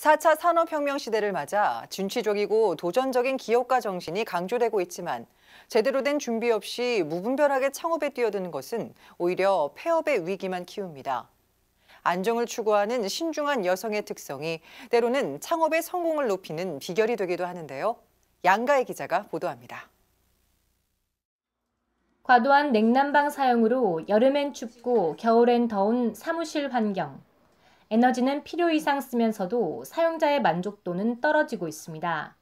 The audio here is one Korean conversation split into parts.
4차 산업혁명 시대를 맞아 진취적이고 도전적인 기업가 정신이 강조되고 있지만 제대로 된 준비 없이 무분별하게 창업에 뛰어드는 것은 오히려 폐업의 위기만 키웁니다. 안정을 추구하는 신중한 여성의 특성이 때로는 창업의 성공을 높이는 비결이 되기도 하는데요. 양가의 기자가 보도합니다. 과도한 냉난방 사용으로 여름엔 춥고 겨울엔 더운 사무실 환경. 에너지는 필요 이상 쓰면서도 사용자의 만족도는 떨어지고 있습니다.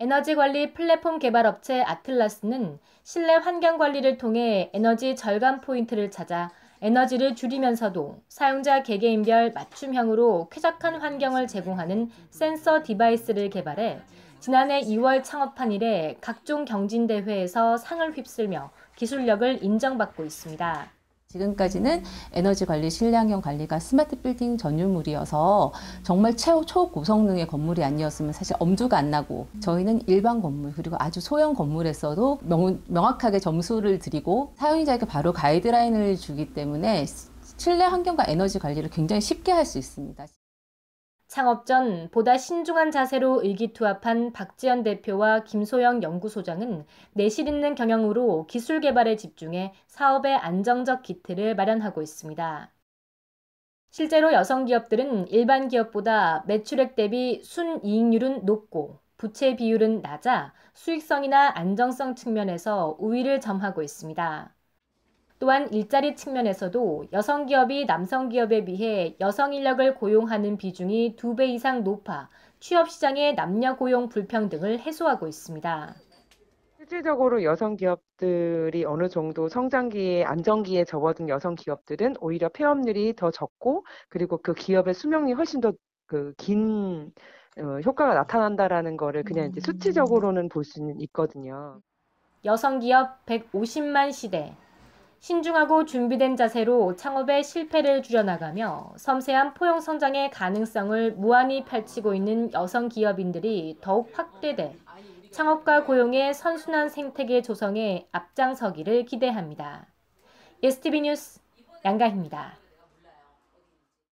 에너지 관리 플랫폼 개발 업체 아틀라스는 실내 환경 관리를 통해 에너지 절감 포인트를 찾아 에너지를 줄이면서도 사용자 개개인별 맞춤형으로 쾌적한 환경을 제공하는 센서 디바이스를 개발해 지난해 2월 창업한 이래 각종 경진대회에서 상을 휩쓸며 기술력을 인정받고 있습니다. 지금까지는 에너지 관리, 신량형 관리가 스마트 빌딩 전유물이어서 정말 최, 초고성능의 건물이 아니었으면 사실 엄두가 안 나고 저희는 일반 건물 그리고 아주 소형 건물에서도 명, 명확하게 점수를 드리고 사용자에게 바로 가이드라인을 주기 때문에 실내 환경과 에너지 관리를 굉장히 쉽게 할 수 있습니다. 창업 전 보다 신중한 자세로 의기투합한 박지현 대표와 김소영 연구소장은 내실 있는 경영으로 기술 개발에 집중해 사업의 안정적 기틀을 마련하고 있습니다. 실제로 여성 기업들은 일반 기업보다 매출액 대비 순이익률은 높고 부채 비율은 낮아 수익성이나 안정성 측면에서 우위를 점하고 있습니다. 또한 일자리 측면에서도 여성 기업이 남성 기업에 비해 여성 인력을 고용하는 비중이 두 배 이상 높아 취업 시장의 남녀 고용 불평등을 해소하고 있습니다. 실질적으로 여성 기업들이 어느 정도 성장기에 안정기에 접어든 여성 기업들은 오히려 폐업률이 더 적고 그리고 그 기업의 수명이 훨씬 더긴 그 어, 효과가 나타난다라는 거를 그냥 이제 음. 수치적으로는 볼 수는 있거든요. 여성 기업 150만 시대 신중하고 준비된 자세로 창업의 실패를 줄여나가며 섬세한 포용 성장의 가능성을 무한히 펼치고 있는 여성 기업인들이 더욱 확대돼 창업과 고용의 선순환 생태계 조성에 앞장서기를 기대합니다. STV 뉴스 양가희입니다.